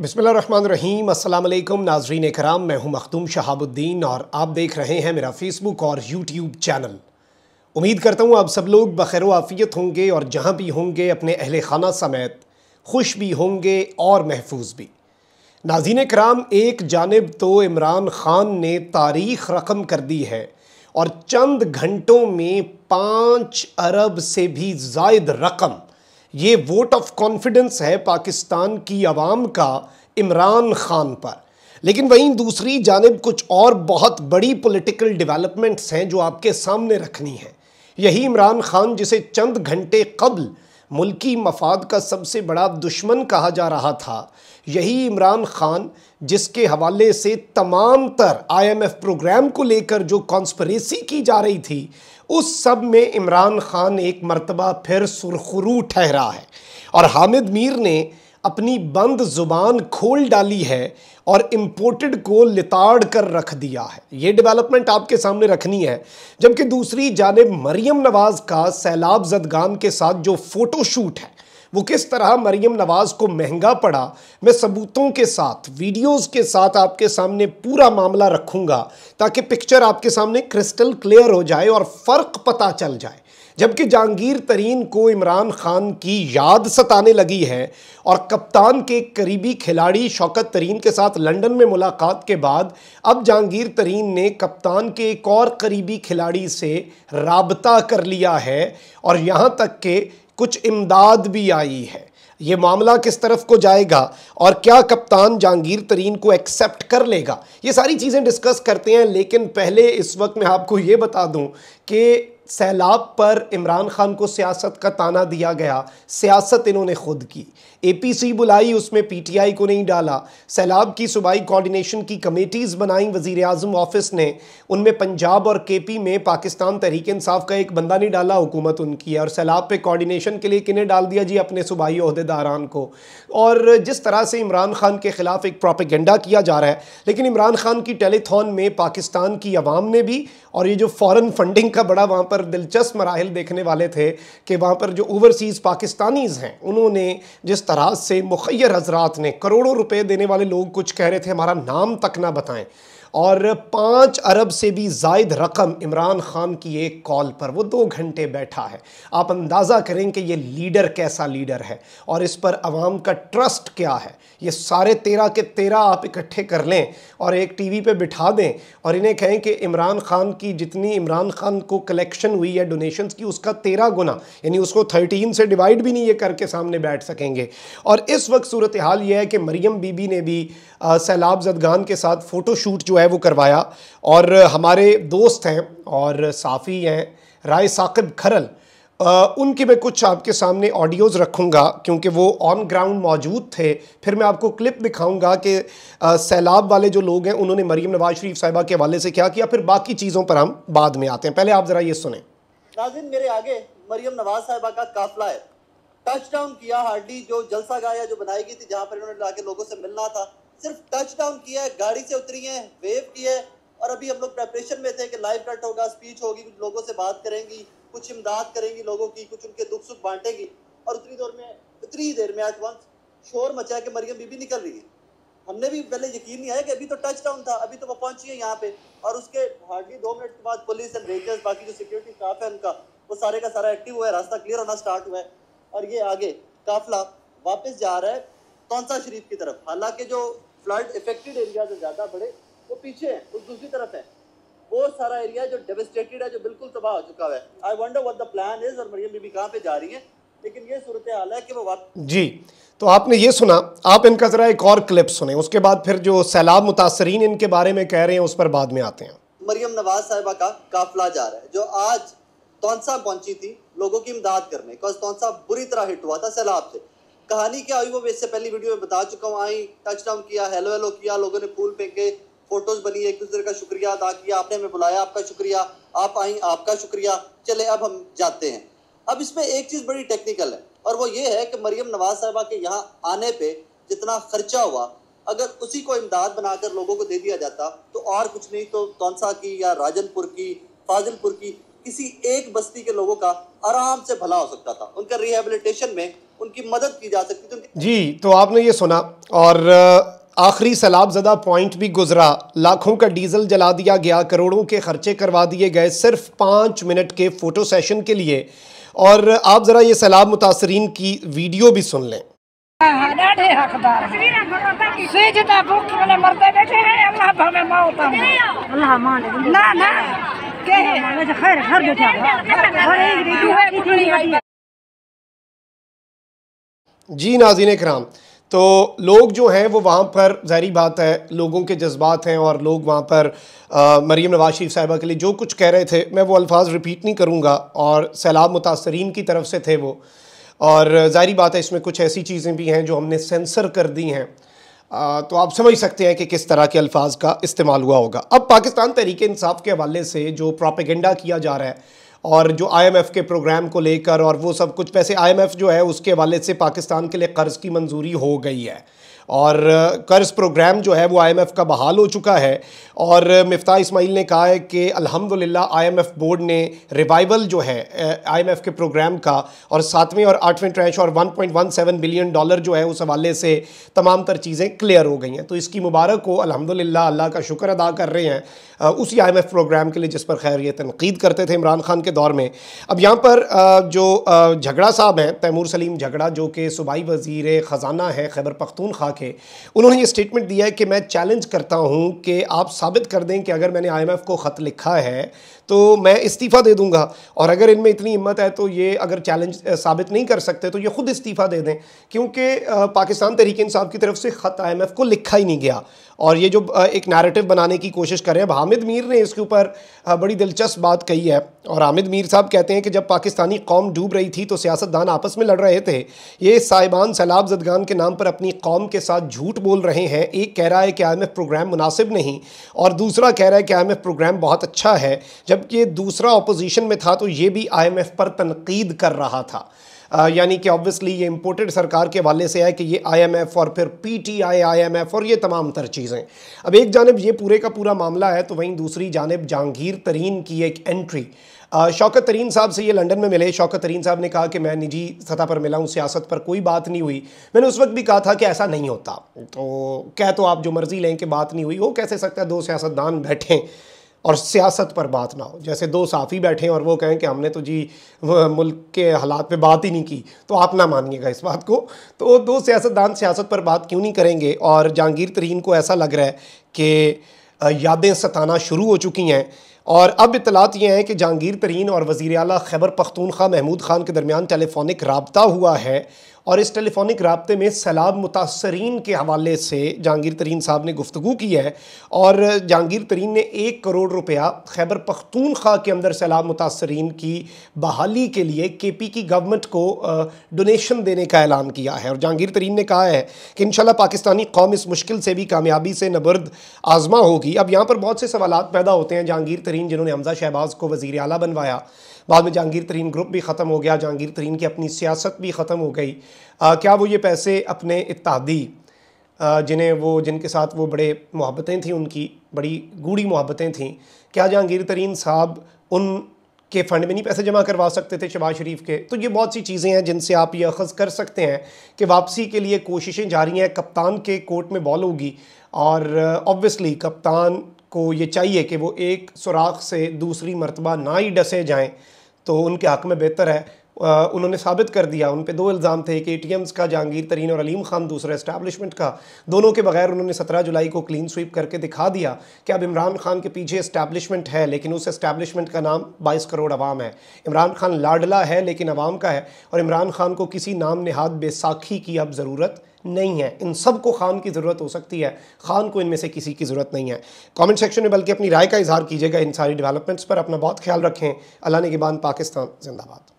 बसमीम अल्लाम नाजरीन कराम मैं हूं मखदूम शहाबुद्दीन और आप देख रहे हैं मेरा फ़ेसबुक और यूट्यूब चैनल उम्मीद करता हूं आप सब लोग बखैर आफ़ियत होंगे और जहां भी होंगे अपने अहल खाना समेत खुश भी होंगे और महफूज भी नाजीन कराम एक जानब तो इमरान ख़ान ने तारीख रकम कर दी है और चंद घंटों में पाँच अरब से भी जायद रकम ये वोट ऑफ कॉन्फिडेंस है पाकिस्तान की आवाम का इमरान खान पर लेकिन वहीं दूसरी जानब कुछ और बहुत बड़ी पॉलिटिकल डेवलपमेंट्स हैं जो आपके सामने रखनी है यही इमरान खान जिसे चंद घंटे कबल मुल्की मफाद का सबसे बड़ा दुश्मन कहा जा रहा था यही इमरान खान जिसके हवाले से तमाम तर आई एम एफ़ प्रोग्राम को लेकर जो कॉन्स्परेसी की जा रही थी उस सब में इमरान खान एक मरतबा फिर सुरखरू ठहरा है और हामिद मीर ने अपनी बंद ज़ुबान खोल डाली है और इम्पोर्टेड को लिताड़ कर रख दिया है ये डेवलपमेंट आपके सामने रखनी है जबकि दूसरी जानब मरियम नवाज़ का सैलाब जदगाम के साथ जो फ़ोटोशूट है वो किस तरह मरियम नवाज़ को महंगा पड़ा मैं सबूतों के साथ वीडियोस के साथ आपके सामने पूरा मामला रखूंगा ताकि पिक्चर आपके सामने क्रिस्टल क्लियर हो जाए और फ़र्क पता चल जाए जबकि जहांगीर तरीन को इमरान खान की याद सताने लगी है और कप्तान के करीबी खिलाड़ी शौकत तरीन के साथ लंदन में मुलाकात के बाद अब जहांगीर तरीन ने कप्तान के एक और करीबी खिलाड़ी से रबता कर लिया है और यहाँ तक के कुछ इमदाद भी आई है ये मामला किस तरफ को जाएगा और क्या कप्तान जहांगीर तरीन को एक्सेप्ट कर लेगा ये सारी चीज़ें डिस्कस करते हैं लेकिन पहले इस वक्त मैं आपको ये बता दूं कि सैलाब पर इमरान खान को सियासत का ताना दिया गया सियासत इन्होंने खुद की एपीसी बुलाई उसमें पीटीआई को नहीं डाला सैलाब की सूबाई कोऑर्डिनेशन की कमेटीज़ बनाई वजीर अजम ऑफिस ने उनमें पंजाब और केपी में पाकिस्तान तहरीक इंसाफ का एक बंदा नहीं डाला हुकूमत उनकी है और सैलाब पे कोऑर्डिनेशन के लिए किन्हें डाल दिया जी अपने सूबाई अहदेदारान को और जिस तरह से इमरान खान के ख़िलाफ़ एक प्रोपेगेंडा किया जा रहा है लेकिन इमरान खान की टेलीथॉन में पाकिस्तान की आवाम ने भी और ये जो फ़ॉरन फंडिंग का बड़ा वहाँ पर दिलचस्प मराहल देखने वाले थे कि वहाँ पर जो ओवरसीज़ पाकिस्तानीज़ हैं उन्होंने जिस तरह से मुखैर हजरात ने करोड़ों रुपए देने वाले लोग कुछ कह रहे थे हमारा नाम तक ना बताएं और पाँच अरब से भी जायद रकम इमरान खान की एक कॉल पर वो दो घंटे बैठा है आप अंदाज़ा करें कि ये लीडर कैसा लीडर है और इस पर आवाम का ट्रस्ट क्या है ये सारे तेरह के तेरह आप इकट्ठे कर लें और एक टीवी पे बिठा दें और इन्हें कहें कि इमरान खान की जितनी इमरान खान को कलेक्शन हुई है डोनेशन की उसका तेरह गुना यानी उसको थर्टीन से डिवाइड भी नहीं ये करके सामने बैठ सकेंगे और इस वक्त सूरत हाल यह है कि मरियम बीबी ने भी सैलाब जदगान के साथ फ़ोटोशूट जो है वो करवाया और हमारे दोस्त हैं और साफ़ी हैं राय साकिब खरल आ, उनके मैं कुछ आपके सामने ऑडियोज़ रखूँगा क्योंकि वो ऑन ग्राउंड मौजूद थे फिर मैं आपको क्लिप दिखाऊँगा कि सैलाब वाले जो लोग हैं उन्होंने मरीम नवाज शरीफ साहिबा के हवाले से क्या किया फिर बाकी चीज़ों पर हम बाद में आते हैं पहले आप ज़रा ये सुने नाजिन मेरे आगे मरीम नवाज साहिबा का काफिला है टच डाउन किया हार्डली जो जलसा गाया जो बनाई गई थी जहाँ पर इन्होंने लोगों से मिलना था सिर्फ टच डाउन किया है गाड़ी से उतरी है वेव की है और अभी हम लोग प्रेपरेशन में थे कि लाइव कट होगा स्पीच होगी कुछ लोगों से बात करेंगी कुछ इमदाद करेंगी लोगों की कुछ उनके दुख सुख बांटेगी और उतनी देर में इतनी देर में एट वंस शोर मचा के मरियम बीबी निकल रही है हमने भी पहले यकीन नहीं आया कि अभी तो टच डाउन था अभी तो वो पहुंची है यहाँ पे और उसके हार्डली दो मिनट के बाद पुलिस एंड रेंजर्स बाकी जो सिक्योरिटी स्टाफ है उनका वो सारे का सारा एक्टिव हुआ है रास्ता क्लियर होना स्टार्ट हुआ है और ये आगे काफिला वापस जा रहा है कौन सा शरीफ की तरफ हालांकि जो फ्लड इफेक्टेड एरिया जो ज़्यादा बड़े वो पीछे हैं उस दूसरी तरफ है वो सारा एरिया जो डेवेस्टेटेड है जो बिल्कुल तबाह हो चुका है I wonder what the plan is और मरियम बीबी कहाँ पे जा रही है लेकिन ये सूरत हाल है कि वो वाप जी तो आपने ये सुना आप इनका ज़रा एक और क्लिप सुने उसके बाद फिर जो सैलाब मुतासरीन इनके बारे में कह रहे हैं उस पर बाद में आते हैं मरियम नवाज साहिबा का काफिला जा रहा है जो आज तोनसा पहुंची थी लोगों की इमदाद करने कॉज तोनसा बुरी तरह हिट हुआ था सैलाब से कहानी क्या हुई वो मैं इससे पहली वीडियो में बता चुका हूँ आई टच डाउन किया हेलो हेलो किया लोगों ने फूल फेंके फोटोज बनी एक दूसरे का शुक्रिया अदा किया आपने हमें बुलाया आपका शुक्रिया आप आई आपका शुक्रिया चले अब हम जाते हैं अब इसमें एक चीज़ बड़ी टेक्निकल है और वो ये है कि मरियम नवाज साहबा के यहाँ आने पे जितना खर्चा हुआ अगर उसी को इमदाद बनाकर लोगों को दे दिया जाता तो और कुछ नहीं तो तौनसा की या राजनपुर की फाजिलपुर की किसी एक बस्ती के लोगों का आराम से भला हो सकता था उनका रिहेबिलिटेशन में उनकी मदद की जा सकती थी जी तो आपने ये सुना और आखिरी सैलाब ज़दा पॉइंट भी गुजरा लाखों का डीजल जला दिया गया करोड़ों के खर्चे करवा दिए गए सिर्फ पाँच मिनट के फ़ोटो सेशन के लिए और आप ज़रा ये सैलाब मुतासरीन की वीडियो भी सुन लें हकदार मरते बैठे हैं अल्लाह ना ना खैर घर जी नाजीन कराम तो लोग जो हैं वो वहाँ पर जहरी बात है लोगों के जज्बात हैं और लोग वहाँ पर आ, मरीम नवाज शरीफ साहिबा के लिए जो कुछ कह रहे थे मैं वो अल्फाज रिपीट नहीं करूँगा और सैलाब मुतासरीन की तरफ से थे वो और जहरी बात है इसमें कुछ ऐसी चीज़ें भी हैं जो हमने सेंसर कर दी हैं आ, तो आप समझ सकते हैं कि किस तरह के अल्फाज का इस्तेमाल हुआ होगा अब पाकिस्तान तरीके इंसाफ के हवाले से जो प्रोपेगेंडा किया जा रहा है और जो आईएमएफ के प्रोग्राम को लेकर और वो सब कुछ पैसे आईएमएफ जो है उसके हवाले से पाकिस्तान के लिए कर्ज़ की मंजूरी हो गई है और कर्ज़ प्रोग्राम जो है वो आईएमएफ का बहाल हो चुका है और मफ्ता इस्माइल ने कहा है कि अल्हम्दुलिल्लाह आईएमएफ बोर्ड ने रिवाइवल जो है आईएमएफ के प्रोग्राम का और सातवें और आठवें ट्रैश और 1.17 बिलियन डॉलर जो है उस हवाले से तमाम तर चीज़ें क्लियर हो गई हैं तो इसकी मुबारक को अलहमदिल्ला अल्लाह का शुक्र अदा कर रहे हैं उसी आई प्रोग्राम के लिए जिस पर खैर ये तनकीद करते थे इमरान खान के दौर में अब यहाँ पर जो झगड़ा साहब हैं तैमूर सलीम झगड़ा जो कि सूबाई वजीर ख़जाना है खैबर पख्तूनख्वा पाक है उन्होंने ये स्टेटमेंट दिया है कि मैं चैलेंज करता हूँ कि आप साबित कर दें कि अगर मैंने आईएमएफ को ख़त लिखा है तो मैं इस्तीफ़ा दे दूँगा और अगर इनमें इतनी हिम्मत है तो ये अगर चैलेंज साबित नहीं कर सकते तो ये ख़ुद इस्तीफ़ा दे दें क्योंकि पाकिस्तान तरीके इंसाफ की तरफ से ख़त आई को लिखा ही नहीं गया और ये जो एक नैरेटिव बनाने की कोशिश कर रहे हैं अब हामिद मीर ने इसके ऊपर बड़ी दिलचस्प बात कही है और हामिद मीर साहब कहते हैं कि जब पाकिस्तानी कौम डूब रही थी तो सियासतदान आपस में लड़ रहे थे ये साहिबान सैलाब जदगान के नाम पर अपनी कौम के साथ झूठ बोल रहे हैं एक कह रहा है कि आई एम प्रोग्राम मुनासिब नहीं और दूसरा कह रहा है कि आई प्रोग्राम बहुत अच्छा है जबकि दूसरा अपोजिशन में था तो ये भी आई पर तनकीद कर रहा था यानी कि ऑब्वियसली ये इम्पोर्टेड सरकार के वाले से है कि ये आईएमएफ और फिर पीटीआई आईएमएफ और ये तमाम तर चीज़ें अब एक जानब ये पूरे का पूरा मामला है तो वहीं दूसरी जानब जहांगीर तरीन की एक एंट्री शौकत तरीन साहब से ये लंदन में मिले शौकत तरीन साहब ने कहा कि मैं निजी सतह पर मिला हूँ सियासत पर कोई बात नहीं हुई मैंने उस वक्त भी कहा था कि ऐसा नहीं होता तो कह तो आप जो मर्ज़ी लें कि बात नहीं हुई वो कैसे सकता है दो सियासतदान बैठें और सियासत पर बात ना हो जैसे दो साफ़ी बैठे हैं और वो कहें कि हमने तो जी मुल्क के हालात पे बात ही नहीं की तो आप ना मानिएगा इस बात को तो दो सियासतदान सियासत पर बात क्यों नहीं करेंगे और जहांगीर तरीन को ऐसा लग रहा है कि यादें सताना शुरू हो चुकी हैं और अब इतलात ये हैं कि जहांगीर तरीन और वज़ी अला खैबर पख्तूनख्वा महमूद ख़ान के दरमियान टेलीफोनिक रबता हुआ है और इस टेलीफोनिक रबते में सैलाब मुतासरीन के हवाले से जहांगीर तरीन साहब ने गुफ्तु की है और जहांगीर तरीन ने एक करोड़ रुपया खैबर पख्तूनख्वा के अंदर सैलाब मुतासरीन की बहाली के लिए के पी की गवर्नमेंट को डोनेशन देने का ऐलान किया है और जहांगीर तरीन ने कहा है कि इन शाला पाकिस्तानी कौम इस मुश्किल से भी कामयाबी से नबर्द आज़मा होगी अब यहाँ पर बहुत से सवाल पैदा होते हैं जहांगीर तरीन तरीन जिन्होंने हमजा शहबाज को वजीर अला बनवाया बाद में जहांगीर तरीन ग्रुप भी ख़त्म हो गया जहांगीर तरीन की अपनी सियासत भी ख़त्म हो गई आ, क्या वो ये पैसे अपने इतिहादी जिन्हें वो जिनके साथ वो बड़े मोहब्बतें थीं उनकी बड़ी गूढ़ी मोहब्बतें थीं क्या जहांगीर तरीन साहब उन के फ़ंड में नहीं पैसे जमा करवा सकते थे शबाज शरीफ के तो ये बहुत सी चीज़ें हैं जिनसे आप ये अखज़ कर सकते हैं कि वापसी के लिए कोशिशें जारी हैं कप्तान के कोर्ट में बॉल होगी और ऑब्वियसली कप्तान को ये चाहिए कि वो एक सुराख से दूसरी मरतबा ना ही डसे जाएं तो उनके हक़ में बेहतर है उन्होंने साबित कर दिया उन पर दो इल्ज़ाम थे कि ए का जहांगीर तरीन और अलीम खान दूसरा इस्टेबलिशमेंट का दोनों के बगैर उन्होंने सत्रह जुलाई को क्लीन स्वीप करके दिखा दिया कि अब इमरान खान के पीछे इस्टेबलिशमेंट है लेकिन उस इस्टेबलिशमेंट का नाम बाईस करोड़ अवाम है इमरान खान लाडला है लेकिन अवाम का है और इमरान खान को किसी नाम नहाद बेसाखी की अब ज़रूरत नहीं है इन सब को खान की ज़रूरत हो सकती है खान को इनमें से किसी की ज़रूरत नहीं है कमेंट सेक्शन में बल्कि अपनी राय का इजहार कीजिएगा इन सारी डेवलपमेंट्स पर अपना बहुत ख्याल रखें अल्लाह ने के बाद पाकिस्तान जिंदाबाद